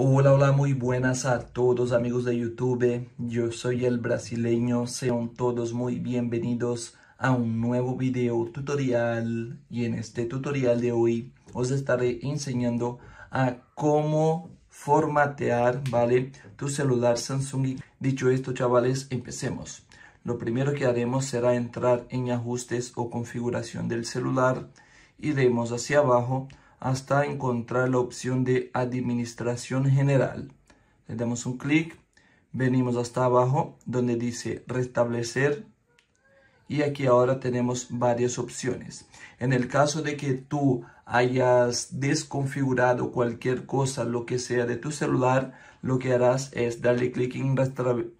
Hola, hola, muy buenas a todos amigos de YouTube. Yo soy el brasileño. Sean todos muy bienvenidos a un nuevo video tutorial. Y en este tutorial de hoy os estaré enseñando a cómo formatear, ¿vale? Tu celular Samsung. Dicho esto, chavales, empecemos. Lo primero que haremos será entrar en ajustes o configuración del celular. Iremos hacia abajo hasta encontrar la opción de administración general. Le damos un clic, venimos hasta abajo donde dice restablecer y aquí ahora tenemos varias opciones. En el caso de que tú hayas desconfigurado cualquier cosa, lo que sea de tu celular, lo que harás es darle clic en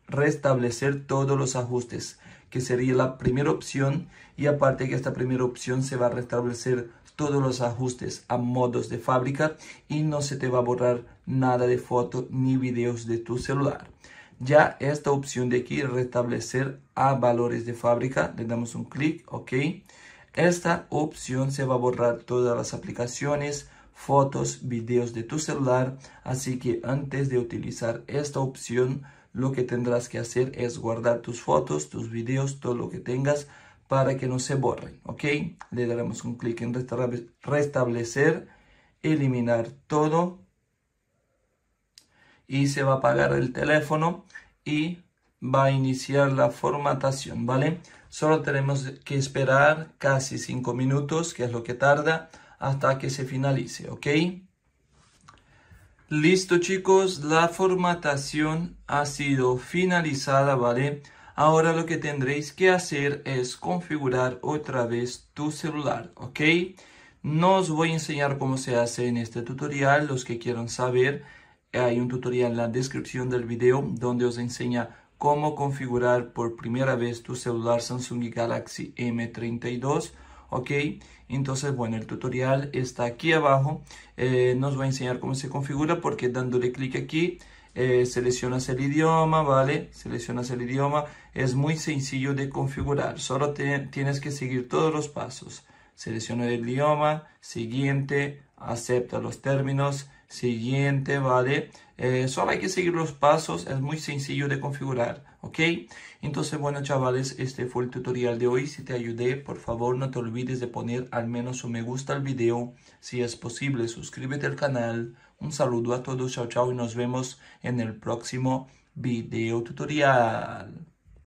restablecer todos los ajustes que sería la primera opción y aparte que esta primera opción se va a restablecer todos los ajustes a modos de fábrica y no se te va a borrar nada de fotos ni videos de tu celular. Ya esta opción de aquí, restablecer a valores de fábrica, le damos un clic, ok. Esta opción se va a borrar todas las aplicaciones, fotos, videos de tu celular, así que antes de utilizar esta opción, lo que tendrás que hacer es guardar tus fotos, tus videos, todo lo que tengas para que no se borren, ¿ok? Le daremos un clic en restablecer, eliminar todo y se va a apagar el teléfono y va a iniciar la formatación, ¿vale? Solo tenemos que esperar casi 5 minutos, que es lo que tarda, hasta que se finalice, ¿ok? Listo chicos, la formatación ha sido finalizada, ¿vale? Ahora lo que tendréis que hacer es configurar otra vez tu celular, ¿ok? No os voy a enseñar cómo se hace en este tutorial, los que quieran saber, hay un tutorial en la descripción del video donde os enseña cómo configurar por primera vez tu celular Samsung Galaxy M32 ok entonces bueno el tutorial está aquí abajo eh, nos va a enseñar cómo se configura porque dándole clic aquí eh, seleccionas el idioma vale seleccionas el idioma es muy sencillo de configurar solo tienes que seguir todos los pasos selecciona el idioma siguiente acepta los términos siguiente, ¿vale? Eh, solo hay que seguir los pasos, es muy sencillo de configurar, ¿ok? Entonces, bueno, chavales, este fue el tutorial de hoy. Si te ayudé, por favor, no te olvides de poner al menos un me gusta al video. Si es posible, suscríbete al canal. Un saludo a todos, chao, chao, y nos vemos en el próximo video tutorial.